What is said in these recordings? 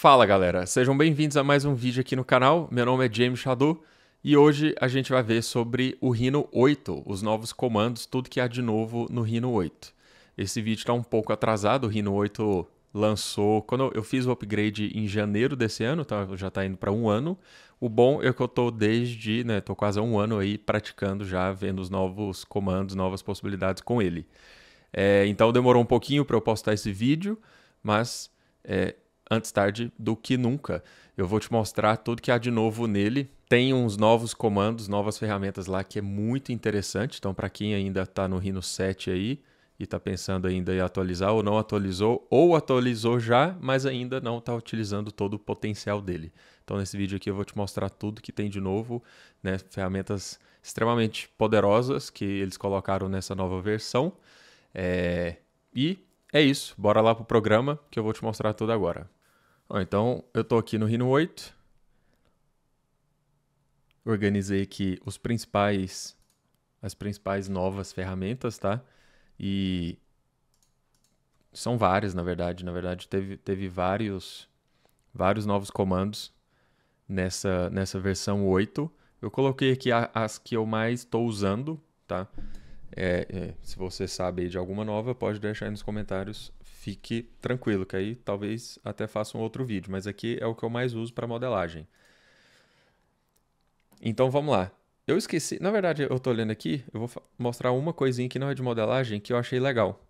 Fala galera, sejam bem-vindos a mais um vídeo aqui no canal. Meu nome é James Shadow e hoje a gente vai ver sobre o Rhino 8, os novos comandos, tudo que há de novo no Rhino 8. Esse vídeo está um pouco atrasado, o Rhino 8 lançou quando eu fiz o upgrade em janeiro desse ano, então já está indo para um ano. O bom é que eu estou desde, né, estou quase há um ano aí praticando já, vendo os novos comandos, novas possibilidades com ele. É, então demorou um pouquinho para eu postar esse vídeo, mas é, antes tarde do que nunca. Eu vou te mostrar tudo que há de novo nele. Tem uns novos comandos, novas ferramentas lá que é muito interessante. Então, para quem ainda está no Rhino 7 aí e está pensando ainda em atualizar ou não atualizou, ou atualizou já, mas ainda não está utilizando todo o potencial dele. Então, nesse vídeo aqui eu vou te mostrar tudo que tem de novo, né? ferramentas extremamente poderosas que eles colocaram nessa nova versão. É... E é isso, bora lá pro programa que eu vou te mostrar tudo agora então, eu estou aqui no Rhino 8. Organizei aqui os principais, as principais novas ferramentas, tá? E são várias, na verdade. Na verdade, teve, teve vários, vários novos comandos nessa, nessa versão 8. Eu coloquei aqui a, as que eu mais estou usando, tá? É, é, se você sabe de alguma nova, pode deixar aí nos comentários fique tranquilo, que aí talvez até faça um outro vídeo, mas aqui é o que eu mais uso para modelagem. Então vamos lá. Eu esqueci, na verdade eu estou olhando aqui, eu vou mostrar uma coisinha que não é de modelagem que eu achei legal.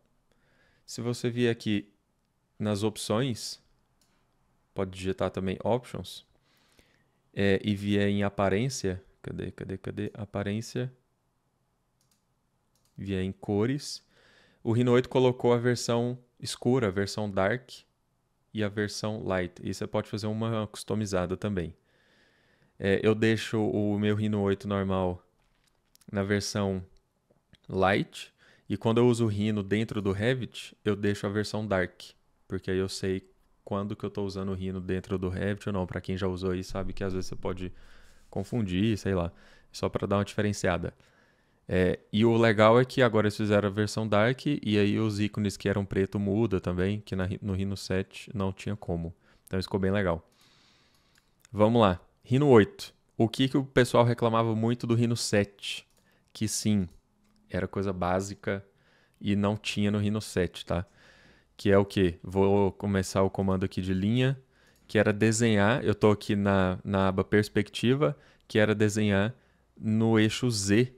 Se você vier aqui nas opções, pode digitar também options, é, e vier em aparência, cadê, cadê, cadê, aparência, vier em cores, o Rhino 8 colocou a versão escura, a versão dark e a versão light. E você pode fazer uma customizada também. É, eu deixo o meu Rhino 8 normal na versão light. E quando eu uso o Rhino dentro do Revit, eu deixo a versão dark. Porque aí eu sei quando que eu estou usando o Rhino dentro do Revit ou não. Para quem já usou aí sabe que às vezes você pode confundir, sei lá. Só para dar uma diferenciada. É, e o legal é que agora eles fizeram a versão Dark e aí os ícones que eram preto muda também, que na, no Rhino 7 não tinha como. Então ficou bem legal. Vamos lá. Rhino 8. O que, que o pessoal reclamava muito do Rhino 7? Que sim, era coisa básica e não tinha no Rhino 7, tá? Que é o que? Vou começar o comando aqui de linha, que era desenhar. Eu estou aqui na, na aba perspectiva, que era desenhar no eixo Z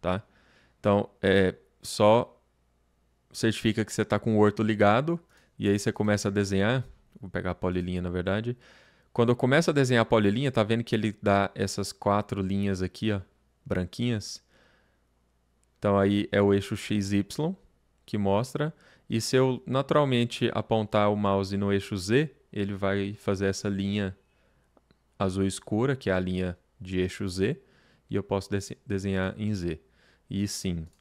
tá? Então, é só certifica que você está com o orto ligado e aí você começa a desenhar. Vou pegar a polilinha, na verdade. Quando eu começo a desenhar a polilinha, tá vendo que ele dá essas quatro linhas aqui, ó, branquinhas? Então aí é o eixo XY que mostra. E se eu naturalmente apontar o mouse no eixo Z, ele vai fazer essa linha azul escura, que é a linha de eixo Z, e eu posso desenhar em Z. E sim.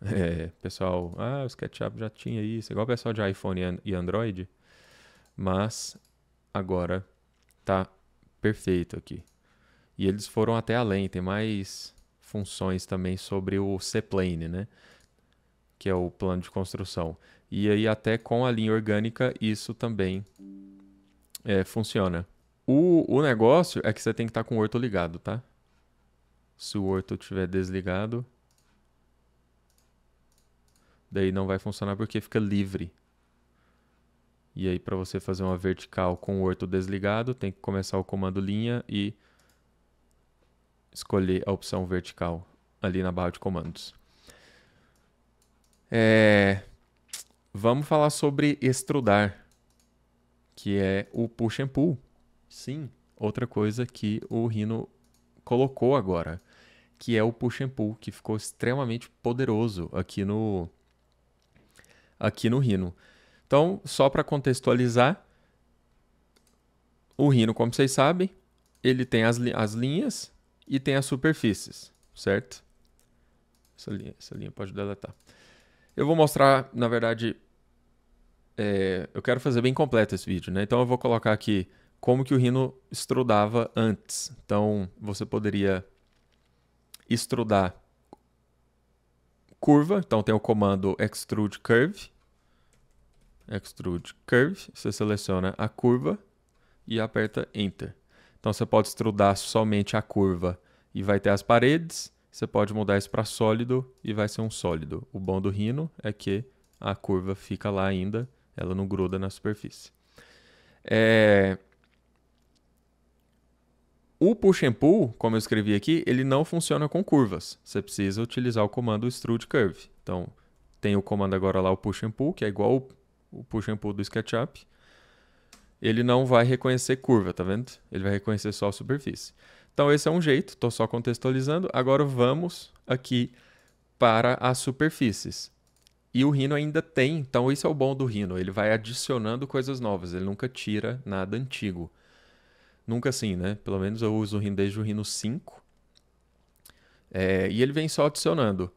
É, pessoal, ah, o SketchUp já tinha isso, igual o pessoal de iPhone e Android, mas agora tá perfeito aqui. E eles foram até além, tem mais funções também sobre o C-plane, né? Que é o plano de construção. E aí até com a linha orgânica isso também é, funciona. O, o negócio é que você tem que estar tá com o orto ligado, tá? se o Orto estiver desligado, daí não vai funcionar porque fica livre. E aí para você fazer uma vertical com o Orto desligado, tem que começar o comando linha e escolher a opção vertical ali na barra de comandos. É... Vamos falar sobre extrudar, que é o push and pull. Sim, outra coisa que o Rhino colocou agora que é o push and pull, que ficou extremamente poderoso aqui no aqui no Rhino. Então, só para contextualizar, o Rhino, como vocês sabem, ele tem as, li as linhas e tem as superfícies, certo? Essa linha, essa linha pode deletar. Eu vou mostrar, na verdade, é, eu quero fazer bem completo esse vídeo, né? Então eu vou colocar aqui como que o Rhino estrudava antes. Então você poderia extrudar curva. Então tem o comando extrude curve. Extrude curve. Você seleciona a curva e aperta enter. Então você pode extrudar somente a curva e vai ter as paredes. Você pode mudar isso para sólido e vai ser um sólido. O bom do Rhino é que a curva fica lá ainda, ela não gruda na superfície. É, o push and pull, como eu escrevi aqui, ele não funciona com curvas. Você precisa utilizar o comando extrude curve. Então, tem o comando agora lá, o push and pull, que é igual o push and pull do SketchUp. Ele não vai reconhecer curva, tá vendo? Ele vai reconhecer só a superfície. Então, esse é um jeito, estou só contextualizando. Agora vamos aqui para as superfícies. E o Rhino ainda tem, então isso é o bom do Rhino, ele vai adicionando coisas novas, ele nunca tira nada antigo. Nunca assim, né? Pelo menos eu uso o rim desde o Rhino 5. É, e ele vem só adicionando.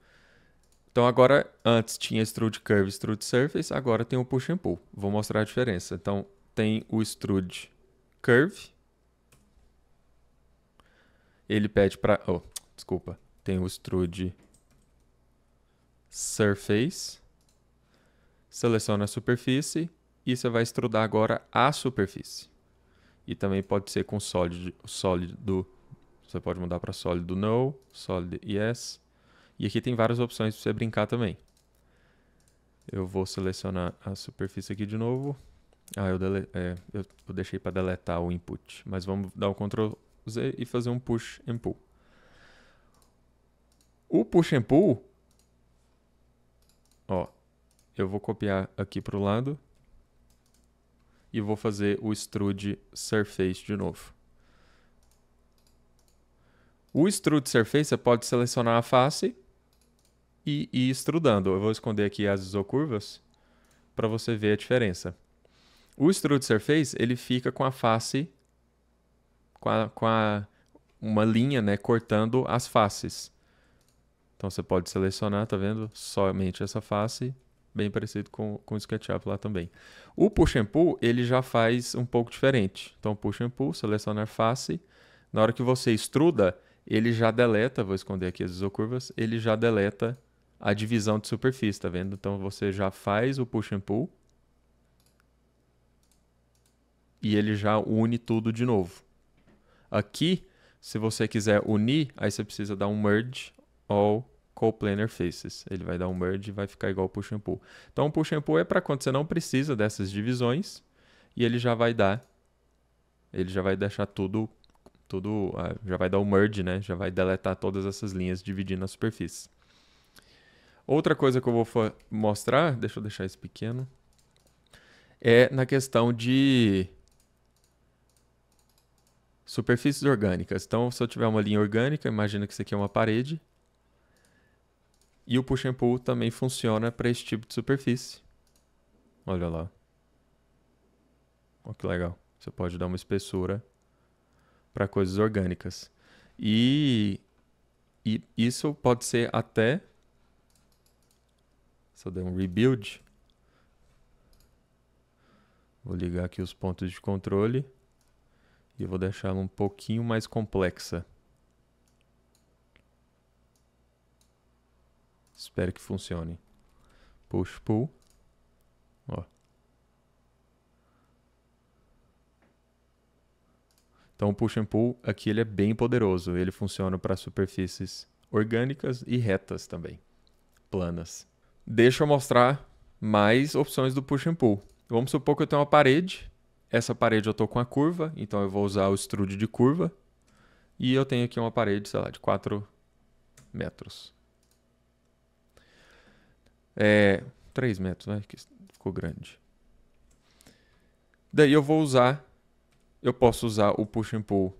Então agora, antes tinha Extrude Curve, Extrude Surface, agora tem o Push and Pull. Vou mostrar a diferença. Então tem o Extrude Curve. Ele pede para... Oh, desculpa. Tem o Extrude Surface. Seleciona a superfície e você vai extrudar agora a superfície e também pode ser com sólido, sólido você pode mudar para sólido no, sólido yes. E aqui tem várias opções para você brincar também. Eu vou selecionar a superfície aqui de novo. Ah, eu, dele, é, eu, eu deixei para deletar o input, mas vamos dar o um Ctrl Z e fazer um push and pull. O push and pull, ó, eu vou copiar aqui para o lado e vou fazer o extrude surface de novo. O extrude surface você pode selecionar a face e ir extrudando. Eu vou esconder aqui as isocurvas para você ver a diferença. O extrude surface ele fica com a face, com, a, com a, uma linha né, cortando as faces. Então você pode selecionar, tá vendo? Somente essa face bem parecido com, com o SketchUp lá também. O Push and Pull, ele já faz um pouco diferente. Então, Push and Pull, selecionar face. Na hora que você extruda, ele já deleta, vou esconder aqui as isocurvas, ele já deleta a divisão de superfície, tá vendo? Então, você já faz o Push and Pull. E ele já une tudo de novo. Aqui, se você quiser unir, aí você precisa dar um Merge All coplanar faces. Ele vai dar um merge e vai ficar igual push and pull. Então, o push and pull é para quando você não precisa dessas divisões e ele já vai dar, ele já vai deixar tudo, tudo ah, já vai dar o um merge, né? Já vai deletar todas essas linhas dividindo a superfície. Outra coisa que eu vou mostrar, deixa eu deixar esse pequeno, é na questão de superfícies orgânicas. Então, se eu tiver uma linha orgânica, imagina que isso aqui é uma parede, e o push and pull também funciona para esse tipo de superfície. Olha lá. Olha que legal. Você pode dar uma espessura para coisas orgânicas. E, e isso pode ser até. Só dar um rebuild. Vou ligar aqui os pontos de controle. E vou deixar ela um pouquinho mais complexa. Espero que funcione. Push pull. Ó. Então o push and pull aqui ele é bem poderoso. Ele funciona para superfícies orgânicas e retas também, planas. Deixa eu mostrar mais opções do push and pull. Vamos supor que eu tenho uma parede. Essa parede eu estou com a curva, então eu vou usar o extrude de curva. E eu tenho aqui uma parede, sei lá, de 4 metros. É, 3 metros, né? Que ficou grande. Daí eu vou usar, eu posso usar o push and pull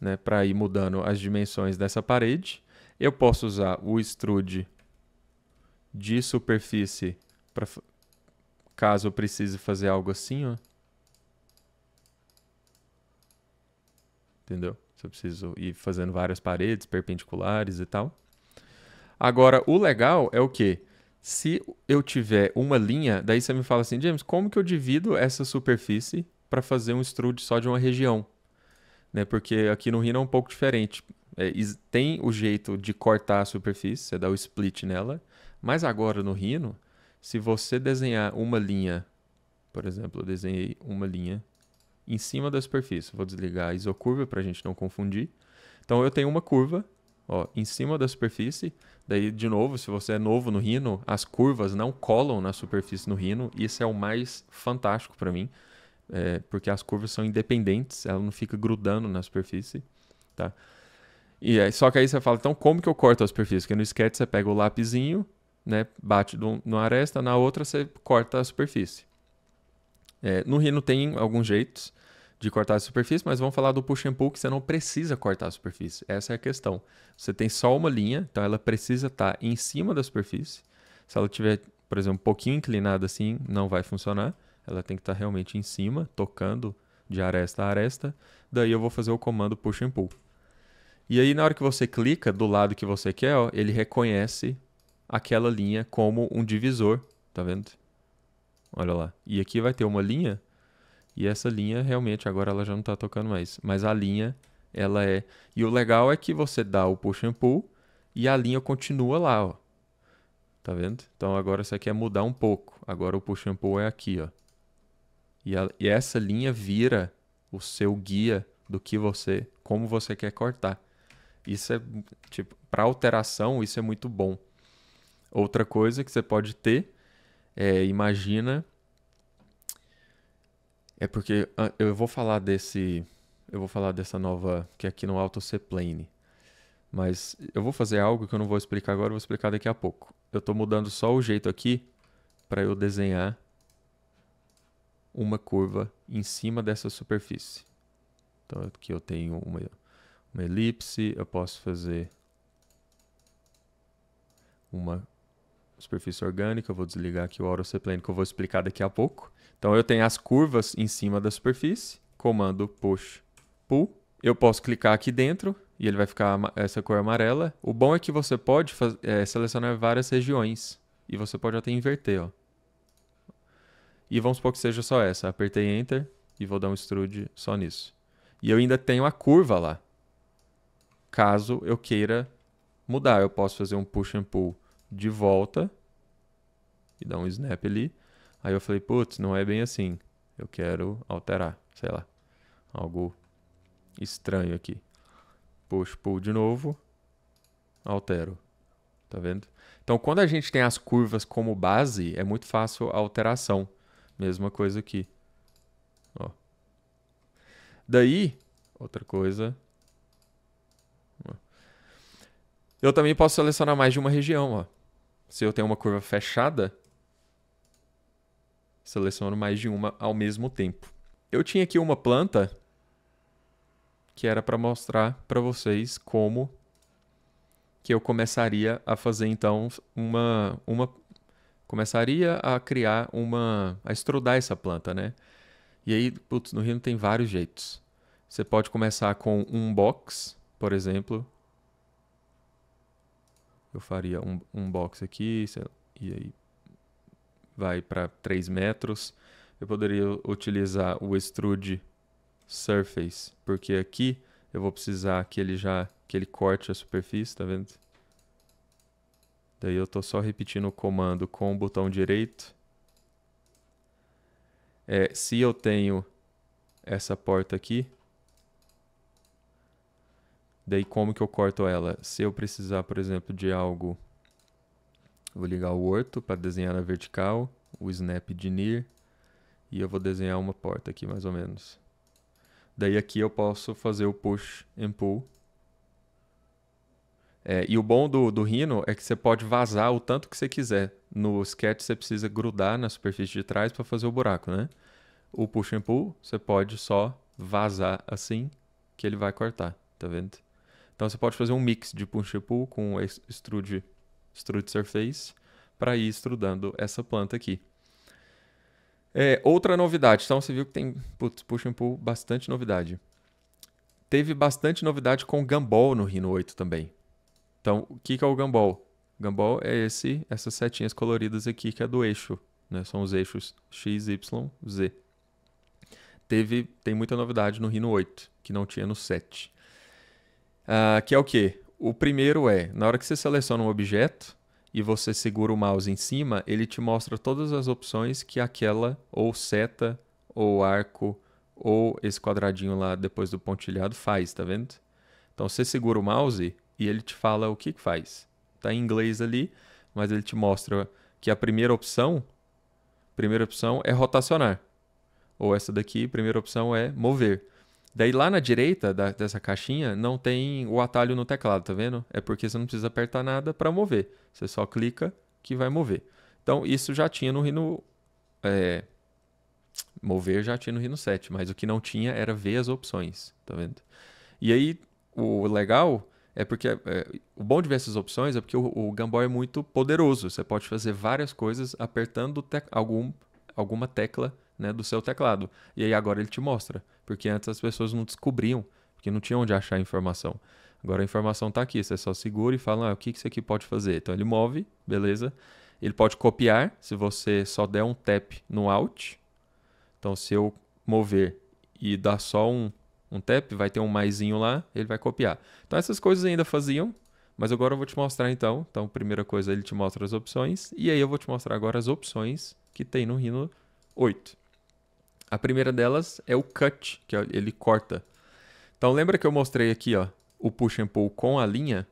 né, para ir mudando as dimensões dessa parede. Eu posso usar o extrude de superfície para caso eu precise fazer algo assim, ó. Entendeu? Se eu preciso ir fazendo várias paredes perpendiculares e tal. Agora, o legal é o quê? Se eu tiver uma linha, daí você me fala assim, James, como que eu divido essa superfície para fazer um extrude só de uma região? Né? Porque aqui no Rhino é um pouco diferente. É, tem o jeito de cortar a superfície, você dá o split nela, mas agora no Rhino, se você desenhar uma linha, por exemplo, eu desenhei uma linha em cima da superfície, vou desligar a isocurva para a gente não confundir. Então eu tenho uma curva ó, em cima da superfície. Daí, de novo, se você é novo no Rhino, as curvas não colam na superfície no Rhino. Isso é o mais fantástico para mim, é, porque as curvas são independentes, ela não fica grudando na superfície, tá? E aí, só que aí você fala, então como que eu corto a superfície? Porque no sketch você pega o lapizinho, né, bate numa aresta, na outra você corta a superfície. É, no Rhino tem alguns jeitos de cortar a superfície, mas vamos falar do push and pull que você não precisa cortar a superfície. Essa é a questão. Você tem só uma linha, então ela precisa estar tá em cima da superfície. Se ela tiver, por exemplo, um pouquinho inclinada assim, não vai funcionar. Ela tem que estar tá realmente em cima, tocando de aresta a aresta. Daí eu vou fazer o comando push and pull. E aí na hora que você clica do lado que você quer, ó, ele reconhece aquela linha como um divisor, tá vendo? Olha lá. E aqui vai ter uma linha e essa linha realmente agora ela já não está tocando mais, mas a linha ela é. E o legal é que você dá o push and pull e a linha continua lá, ó. Tá vendo? Então agora isso aqui é mudar um pouco. Agora o push and pull é aqui, ó. E, a... e essa linha vira o seu guia do que você, como você quer cortar. Isso é tipo, para alteração, isso é muito bom. Outra coisa que você pode ter é, imagina é porque ah, eu vou falar desse. Eu vou falar dessa nova. que é aqui no Alto Plane. Mas eu vou fazer algo que eu não vou explicar agora, eu vou explicar daqui a pouco. Eu estou mudando só o jeito aqui para eu desenhar uma curva em cima dessa superfície. Então aqui eu tenho uma, uma elipse, eu posso fazer uma superfície orgânica, eu vou desligar aqui o Plane que eu vou explicar daqui a pouco. Então eu tenho as curvas em cima da superfície, comando push pull. Eu posso clicar aqui dentro e ele vai ficar essa cor amarela. O bom é que você pode é, selecionar várias regiões e você pode até inverter. Ó. E vamos supor que seja só essa. Apertei Enter e vou dar um extrude só nisso. E eu ainda tenho a curva lá. Caso eu queira mudar, eu posso fazer um push and pull de volta e dar um snap ali. Aí eu falei, putz, não é bem assim. Eu quero alterar, sei lá, algo estranho aqui. Push pull de novo, altero. Tá vendo? Então, quando a gente tem as curvas como base, é muito fácil a alteração. Mesma coisa aqui. Ó. Daí, outra coisa. Eu também posso selecionar mais de uma região. Ó. Se eu tenho uma curva fechada, Seleciono mais de uma ao mesmo tempo. Eu tinha aqui uma planta que era para mostrar para vocês como que eu começaria a fazer então uma uma começaria a criar uma a estrudar essa planta, né? E aí, putz, no Rio tem vários jeitos. Você pode começar com um box, por exemplo. Eu faria um, um box aqui, e aí vai para 3 metros. Eu poderia utilizar o extrude surface, porque aqui eu vou precisar que ele já que ele corte a superfície, tá vendo? Daí eu estou só repetindo o comando com o botão direito. É, se eu tenho essa porta aqui, daí como que eu corto ela? Se eu precisar, por exemplo, de algo vou ligar o orto para desenhar na vertical, o snap de near, e eu vou desenhar uma porta aqui mais ou menos. Daí aqui eu posso fazer o push and pull. É, e o bom do, do Rhino é que você pode vazar o tanto que você quiser. No sketch você precisa grudar na superfície de trás para fazer o buraco, né? O push and pull você pode só vazar assim que ele vai cortar, tá vendo? Então você pode fazer um mix de push and pull com extrude Strut Surface, é para ir estudando essa planta aqui. É, outra novidade, então você viu que tem, putz, push and pull, bastante novidade. Teve bastante novidade com Gumball no Rhino 8 também. Então, o que, que é o Gumball? Gumball é esse, essas setinhas coloridas aqui que é do eixo, né? São os eixos X, Y, Z. Teve, tem muita novidade no Rhino 8, que não tinha no 7. Uh, ah, que é o quê? O primeiro é, na hora que você seleciona um objeto e você segura o mouse em cima, ele te mostra todas as opções que aquela ou seta ou arco ou esse quadradinho lá depois do pontilhado faz, tá vendo? Então você segura o mouse e ele te fala o que, faz. Tá em inglês ali, mas ele te mostra que a primeira opção, primeira opção é rotacionar. Ou essa daqui, primeira opção é mover. Daí lá na direita da, dessa caixinha não tem o atalho no teclado, tá vendo? É porque você não precisa apertar nada para mover. Você só clica que vai mover. Então isso já tinha no Rhino. É, mover já tinha no Rhino 7, mas o que não tinha era ver as opções, tá vendo? E aí o legal é porque é, o bom de ver essas opções é porque o, o Gamboy é muito poderoso. Você pode fazer várias coisas apertando algum, alguma tecla né, do seu teclado. E aí agora ele te mostra, porque antes as pessoas não descobriam, porque não tinham onde achar a informação. Agora a informação está aqui, você só segura e fala ah, o que, que isso aqui pode fazer. Então ele move, beleza. Ele pode copiar se você só der um tap no Alt. Então se eu mover e dar só um, um tap, vai ter um maisinho lá, ele vai copiar. Então essas coisas ainda faziam, mas agora eu vou te mostrar então. Então primeira coisa ele te mostra as opções e aí eu vou te mostrar agora as opções que tem no Rhino 8. A primeira delas é o cut, que é ele corta. Então lembra que eu mostrei aqui, ó, o push and pull com a linha?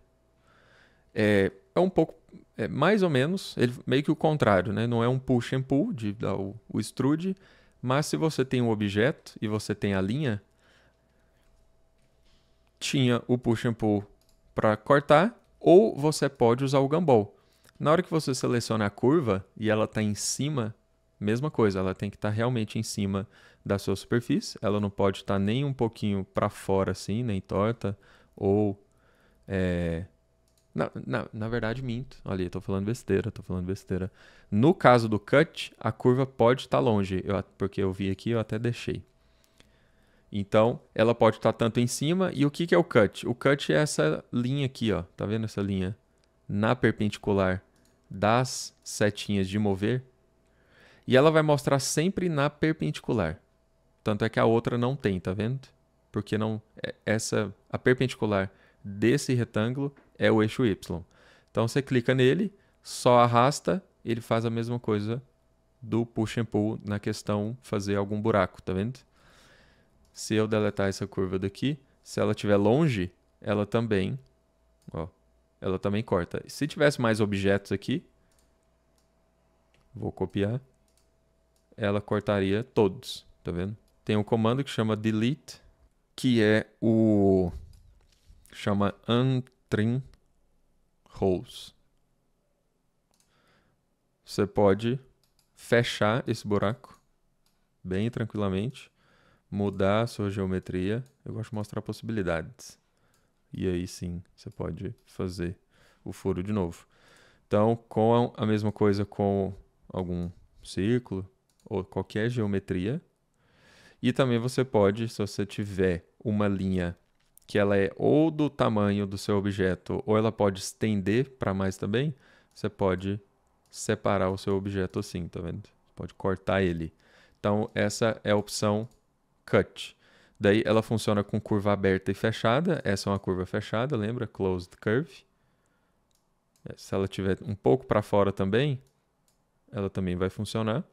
É, é um pouco, é mais ou menos, ele, meio que o contrário, né? Não é um push and pull de dar o, o extrude, mas se você tem um objeto e você tem a linha, tinha o push and pull para cortar, ou você pode usar o gumball. Na hora que você seleciona a curva e ela está em cima mesma coisa, ela tem que estar tá realmente em cima da sua superfície, ela não pode estar tá nem um pouquinho para fora assim, nem torta, ou. É... Na, na, na verdade, minto. Olha, eu tô falando besteira, tô falando besteira. No caso do cut, a curva pode estar tá longe, eu, porque eu vi aqui, eu até deixei. Então, ela pode estar tá tanto em cima, e o que, que é o cut? O cut é essa linha aqui, ó. Tá vendo essa linha? Na perpendicular das setinhas de mover, e ela vai mostrar sempre na perpendicular. Tanto é que a outra não tem, tá vendo? Porque não é, essa a perpendicular desse retângulo é o eixo y. Então você clica nele, só arrasta, ele faz a mesma coisa do push and pull na questão fazer algum buraco, tá vendo? Se eu deletar essa curva daqui, se ela estiver longe, ela também, ó, ela também corta. Se tivesse mais objetos aqui, vou copiar ela cortaria todos, tá vendo? Tem um comando que chama delete, que é o chama untrim holes. Você pode fechar esse buraco bem tranquilamente, mudar a sua geometria. Eu gosto de mostrar possibilidades. E aí sim, você pode fazer o furo de novo. Então, com a mesma coisa com algum círculo, ou qualquer geometria. E também você pode, se você tiver uma linha que ela é ou do tamanho do seu objeto, ou ela pode estender para mais também, você pode separar o seu objeto assim, tá vendo? Você pode cortar ele. Então, essa é a opção Cut. Daí ela funciona com curva aberta e fechada. Essa é uma curva fechada, lembra? Closed Curve. É, se ela tiver um pouco para fora também, ela também vai funcionar.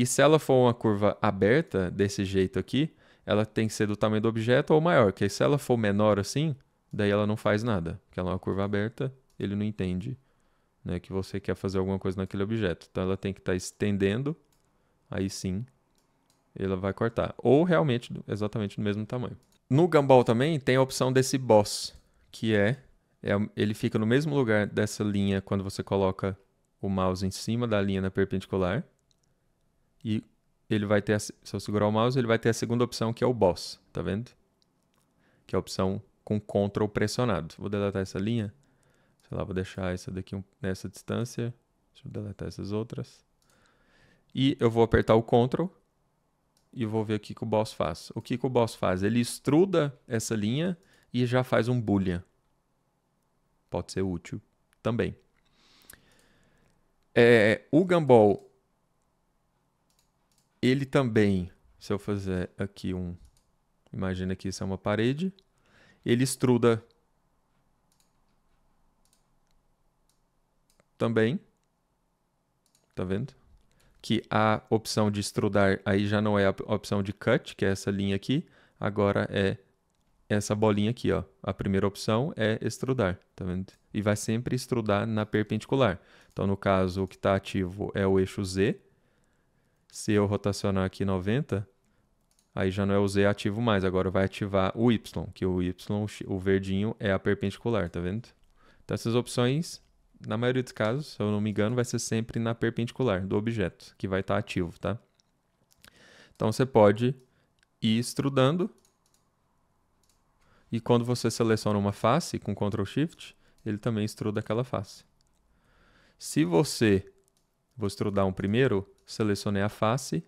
E se ela for uma curva aberta, desse jeito aqui, ela tem que ser do tamanho do objeto ou maior, porque se ela for menor assim, daí ela não faz nada, porque ela é uma curva aberta, ele não entende né, que você quer fazer alguma coisa naquele objeto. Então ela tem que estar tá estendendo, aí sim ela vai cortar. Ou realmente exatamente do mesmo tamanho. No Gumball também tem a opção desse boss, que é, é ele fica no mesmo lugar dessa linha quando você coloca o mouse em cima da linha na perpendicular. E ele vai ter, a, se eu segurar o mouse, ele vai ter a segunda opção que é o boss, tá vendo? Que é a opção com Ctrl pressionado. Vou deletar essa linha, sei lá, vou deixar essa daqui nessa distância, deixa eu deletar essas outras. E eu vou apertar o Ctrl e vou ver o que, que o boss faz. O que, que o boss faz? Ele extruda essa linha e já faz um boolean. Pode ser útil também. É, o Gumball ele também, se eu fizer aqui um, imagina que isso é uma parede, ele extruda também, tá vendo? Que a opção de extrudar aí já não é a opção de cut, que é essa linha aqui, agora é essa bolinha aqui, ó. A primeira opção é extrudar, tá vendo? E vai sempre extrudar na perpendicular. Então, no caso, o que está ativo é o eixo Z, se eu rotacionar aqui 90, aí já não é o Z ativo mais, agora vai ativar o Y, que o Y, o verdinho, é a perpendicular, tá vendo? Então essas opções, na maioria dos casos, se eu não me engano, vai ser sempre na perpendicular do objeto, que vai estar tá ativo, tá? Então você pode ir estrudando, e quando você seleciona uma face com Ctrl Shift, ele também estruda aquela face. Se você, vou estrudar um primeiro, selecionei a face,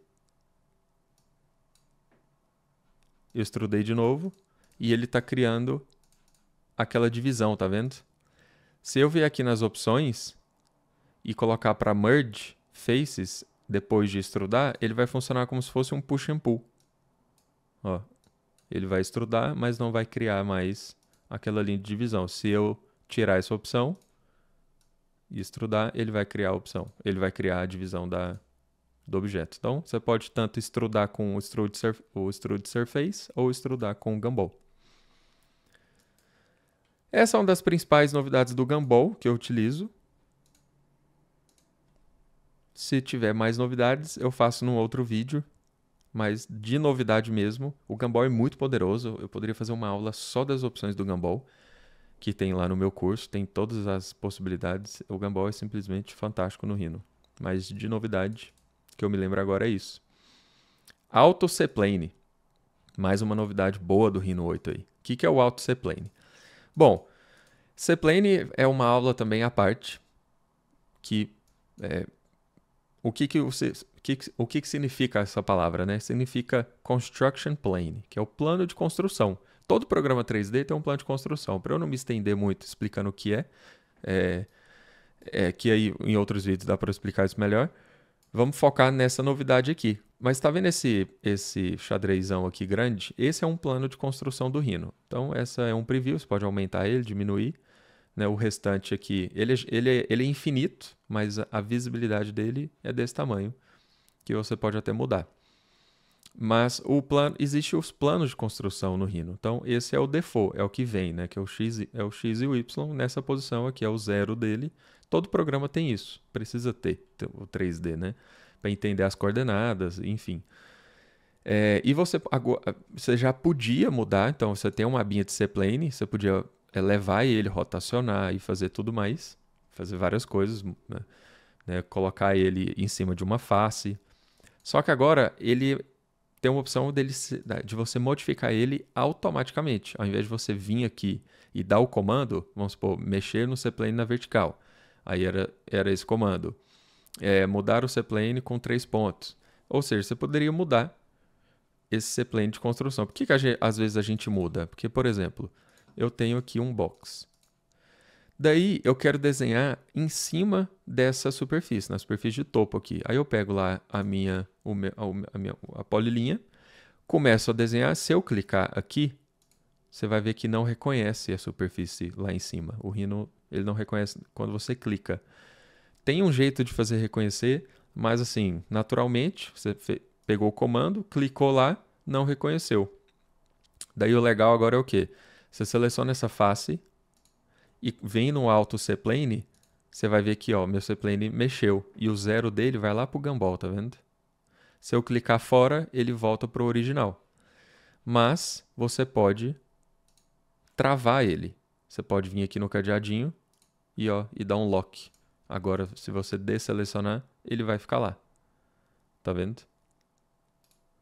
extrudei de novo e ele está criando aquela divisão, tá vendo? Se eu vier aqui nas opções e colocar para merge faces depois de extrudar, ele vai funcionar como se fosse um push and pull. Ó, ele vai extrudar, mas não vai criar mais aquela linha de divisão. Se eu tirar essa opção e extrudar, ele vai criar a opção. Ele vai criar a divisão da, do objeto. Então, você pode tanto extrudar com o extrude, surf, o extrude surface ou extrudar com o Gumball. Essa é uma das principais novidades do Gumball que eu utilizo. Se tiver mais novidades, eu faço num outro vídeo. Mas de novidade mesmo, o Gumball é muito poderoso. Eu poderia fazer uma aula só das opções do Gumball, que tem lá no meu curso, tem todas as possibilidades. O Gumball é simplesmente fantástico no Rhino. Mas de novidade, que eu me lembro agora é isso. Auto Seplane. Mais uma novidade boa do Rhino 8 aí. O que, que é o Auto Seplane? Bom, Seplane é uma aula também à parte que é, o que que, que, o que que significa essa palavra, né? Significa construction plane, que é o plano de construção. Todo programa 3D tem um plano de construção. Para eu não me estender muito explicando o que é, é, é que aí em outros vídeos dá para explicar isso melhor. Vamos focar nessa novidade aqui. Mas está vendo esse, esse xadrezão aqui grande? Esse é um plano de construção do Rhino. Então, essa é um preview, você pode aumentar ele, diminuir. Né? O restante aqui, ele, é, ele, é, ele é infinito, mas a visibilidade dele é desse tamanho, que você pode até mudar. Mas o plano, existe os planos de construção no Rhino. Então, esse é o default, é o que vem, né? Que é o X, é o X e o Y. Nessa posição aqui é o zero dele. Todo programa tem isso. Precisa ter o 3D, né? Para entender as coordenadas, enfim. É, e você, agora, ah, você já podia mudar, então você tem uma abinha de C-plane, você podia é, levar ele, rotacionar e fazer tudo mais, fazer várias coisas, né? Né? colocar ele em cima de uma face. Só que agora ele tem uma opção dele, de você modificar ele automaticamente. Ao invés de você vir aqui e dar o comando, vamos supor, mexer no C-plane na vertical. Aí era, era esse comando. É, mudar o C-plane com três pontos. Ou seja, você poderia mudar esse C-plane de construção. Por que, que gente, às vezes a gente muda? Porque, por exemplo, eu tenho aqui um box. Daí eu quero desenhar em cima dessa superfície, na superfície de topo aqui. Aí eu pego lá a minha meu, a, minha, a polilinha, começo a desenhar. Se eu clicar aqui, você vai ver que não reconhece a superfície lá em cima. O Rhino ele não reconhece quando você clica. Tem um jeito de fazer reconhecer, mas assim, naturalmente, você pegou o comando, clicou lá, não reconheceu. Daí o legal agora é o quê? Você seleciona essa face e vem no alto C-plane, você vai ver que ó, meu C-plane mexeu e o zero dele vai lá pro Gumball, tá vendo? Se eu clicar fora, ele volta para o original. Mas você pode travar ele. Você pode vir aqui no cadeadinho e, ó, e dar um lock. Agora, se você desselecionar, ele vai ficar lá. Tá vendo?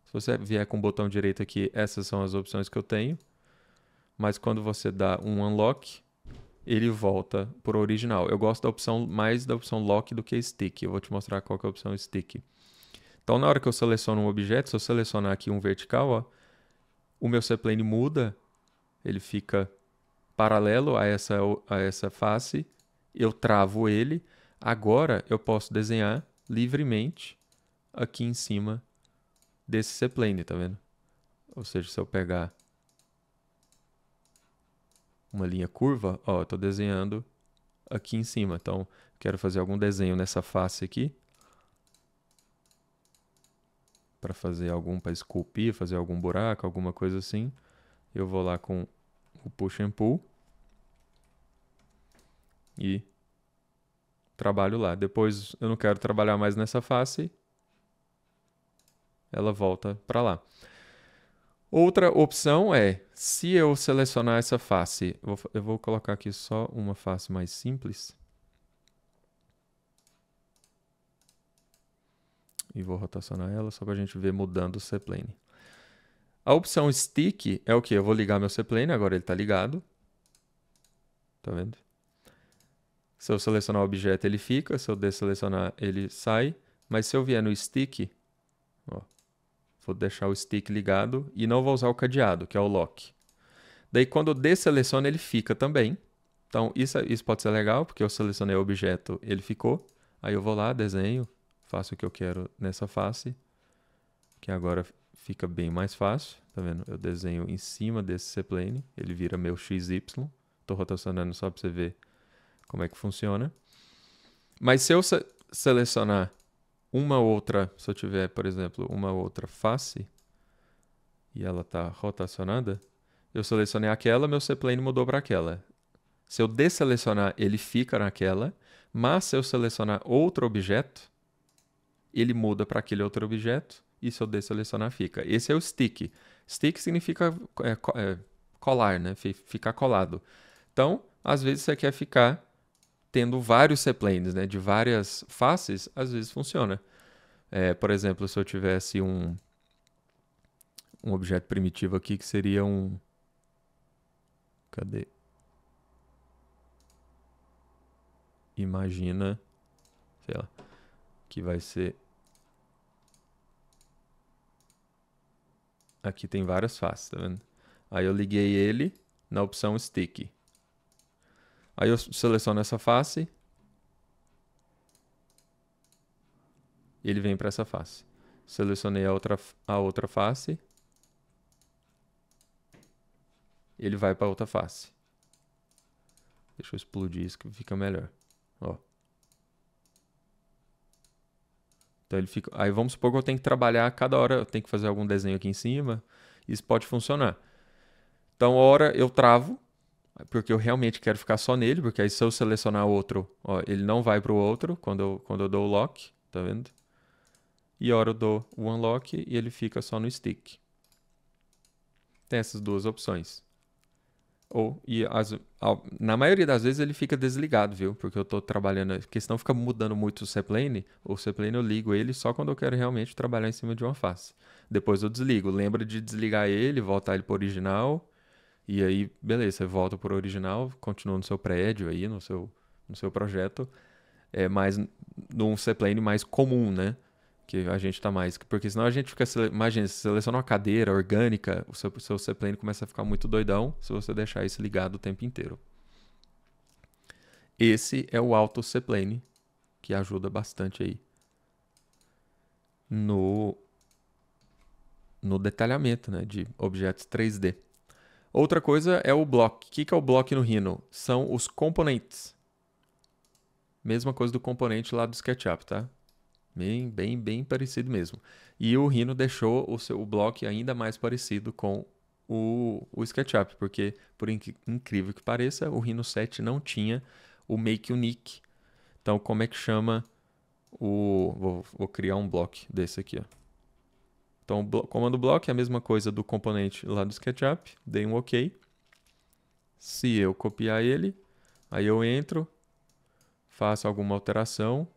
Se você vier com o botão direito aqui, essas são as opções que eu tenho. Mas quando você dá um unlock, ele volta para o original. Eu gosto da opção mais da opção lock do que stick. Eu vou te mostrar qual é a opção stick. Então, na hora que eu seleciono um objeto, se eu selecionar aqui um vertical, ó, o meu seplane muda, ele fica paralelo a essa, a essa face, eu travo ele. Agora eu posso desenhar livremente aqui em cima desse seplane, tá vendo? Ou seja, se eu pegar uma linha curva, ó, eu tô desenhando aqui em cima. Então, quero fazer algum desenho nessa face aqui para fazer algum, para esculpir, fazer algum buraco, alguma coisa assim, eu vou lá com o push and pull e trabalho lá. Depois eu não quero trabalhar mais nessa face, ela volta para lá. Outra opção é, se eu selecionar essa face, eu vou colocar aqui só uma face mais simples. e vou rotacionar ela só para a gente ver mudando o plane. A opção stick é o que? Eu vou ligar meu plane agora ele está ligado. Tá vendo? Se eu selecionar o objeto, ele fica. Se eu desselecionar, ele sai. Mas se eu vier no stick, ó, vou deixar o stick ligado e não vou usar o cadeado, que é o lock. Daí, quando eu desseleciono, ele fica também. Então, isso, é, isso pode ser legal, porque eu selecionei o objeto, ele ficou. Aí eu vou lá, desenho, faço o que eu quero nessa face, que agora fica bem mais fácil, tá vendo? Eu desenho em cima desse C-plane, ele vira meu XY, tô rotacionando só para você ver como é que funciona. Mas se eu se selecionar uma outra, se eu tiver, por exemplo, uma outra face e ela tá rotacionada, eu selecionei aquela, meu C-plane mudou para aquela. Se eu desselecionar, ele fica naquela, mas se eu selecionar outro objeto, ele muda para aquele outro objeto, e se eu desselecionar, fica. Esse é o stick. Stick significa é, é colar, né? Ficar colado. Então, às vezes você quer ficar tendo vários seplanes, né? De várias faces, às vezes funciona. É, por exemplo, se eu tivesse um, um objeto primitivo aqui que seria um... Cadê? Imagina, sei lá, que vai ser. Aqui tem várias faces, tá vendo? Aí eu liguei ele na opção Stick. Aí eu seleciono essa face. Ele vem para essa face. Selecionei a outra, a outra face. Ele vai para outra face. Deixa eu explodir isso que fica melhor. Então ele fica. Aí vamos supor que eu tenho que trabalhar cada hora, eu tenho que fazer algum desenho aqui em cima. Isso pode funcionar. Então, hora eu travo, porque eu realmente quero ficar só nele, porque aí se eu selecionar outro, ó, ele não vai para o outro quando eu, quando eu dou o lock, tá vendo? E hora eu dou o unlock e ele fica só no stick. Tem essas duas opções. Ou, e as, na maioria das vezes ele fica desligado, viu? Porque eu tô trabalhando, porque senão fica mudando muito o cplane, o cplane eu ligo ele só quando eu quero realmente trabalhar em cima de uma face. Depois eu desligo, lembra de desligar ele, voltar ele pro original, e aí, beleza, você volta pro original, continua no seu prédio aí, no seu, no seu projeto, é mais num cplane mais comum, né? que a gente está mais. Porque senão a gente fica. Sele... Imagina, se seleciona uma cadeira orgânica, o seu, seu C-Plane começa a ficar muito doidão se você deixar isso ligado o tempo inteiro. Esse é o Auto C-Plane, que ajuda bastante aí no, no detalhamento né, de objetos 3D. Outra coisa é o block. O que, que é o block no Rhino? São os componentes. Mesma coisa do componente lá do SketchUp, tá? Bem, bem, bem parecido mesmo. E o Rhino deixou o seu bloco ainda mais parecido com o, o SketchUp, porque, por inc incrível que pareça, o Rhino 7 não tinha o Make Unique. Então, como é que chama o... Vou, vou criar um bloco desse aqui, ó. Então, blo comando block é a mesma coisa do componente lá do SketchUp. Dei um OK. Se eu copiar ele, aí eu entro, faço alguma alteração,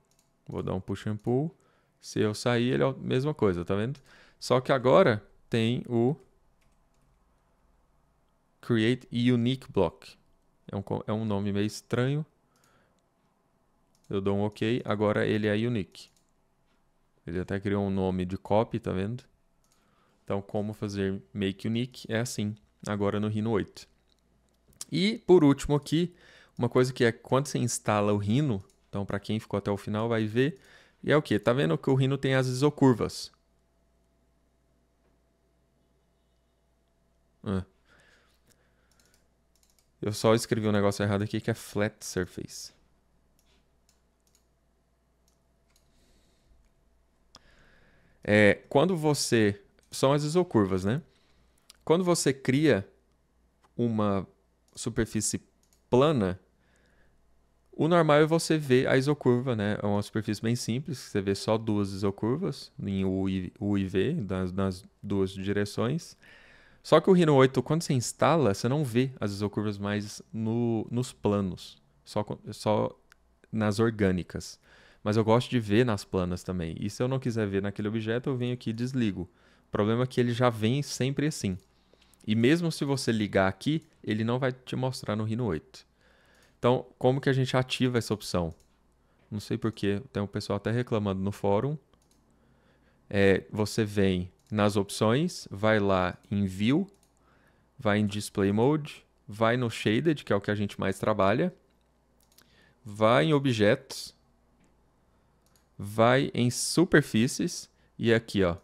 Vou dar um push and pull. Se eu sair, ele é a mesma coisa, tá vendo? Só que agora tem o create unique block. É um, é um nome meio estranho. Eu dou um OK, agora ele é unique. Ele até criou um nome de copy, tá vendo? Então, como fazer make unique é assim, agora no Rhino 8. E, por último aqui, uma coisa que é quando você instala o Rhino, então, para quem ficou até o final, vai ver. E é o que? Tá vendo que o rino tem as isocurvas. Ah. Eu só escrevi um negócio errado aqui que é flat surface. É, quando você. São as isocurvas, né? Quando você cria uma superfície plana, o normal é você ver a isocurva, né? É uma superfície bem simples, você vê só duas isocurvas, em U e V, nas, nas duas direções. Só que o Rhino 8, quando você instala, você não vê as isocurvas mais no, nos planos, só, só nas orgânicas. Mas eu gosto de ver nas planas também. E se eu não quiser ver naquele objeto, eu venho aqui e desligo. O problema é que ele já vem sempre assim. E mesmo se você ligar aqui, ele não vai te mostrar no Rhino 8. Então, como que a gente ativa essa opção? Não sei porquê, tem um pessoal até reclamando no fórum. É, você vem nas opções, vai lá em View, vai em Display Mode, vai no Shaded, que é o que a gente mais trabalha, vai em Objetos, vai em Superfícies e aqui, ó,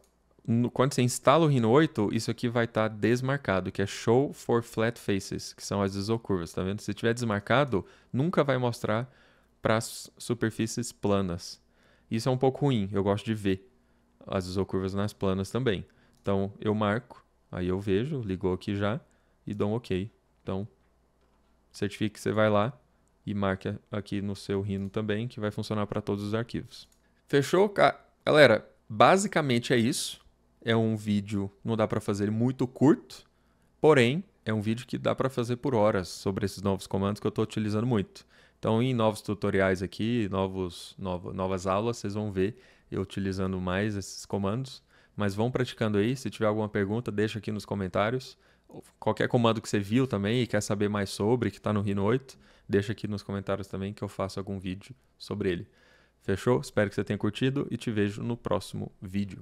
no, quando você instala o Rhino 8, isso aqui vai estar tá desmarcado, que é Show for Flat Faces, que são as isocurvas, tá vendo? Se tiver desmarcado, nunca vai mostrar para superfícies planas. Isso é um pouco ruim, eu gosto de ver as isocurvas nas planas também. Então, eu marco, aí eu vejo, ligou aqui já, e dou um OK. Então, certifique que você vai lá e marque aqui no seu Rhino também, que vai funcionar para todos os arquivos. Fechou? Galera, basicamente é isso. É um vídeo, não dá para fazer muito curto, porém é um vídeo que dá para fazer por horas sobre esses novos comandos que eu estou utilizando muito. Então, em novos tutoriais aqui, novos, novo, novas aulas, vocês vão ver eu utilizando mais esses comandos. Mas vão praticando aí. Se tiver alguma pergunta, deixa aqui nos comentários. Qualquer comando que você viu também e quer saber mais sobre, que está no Rhino 8, deixa aqui nos comentários também que eu faço algum vídeo sobre ele. Fechou? Espero que você tenha curtido e te vejo no próximo vídeo.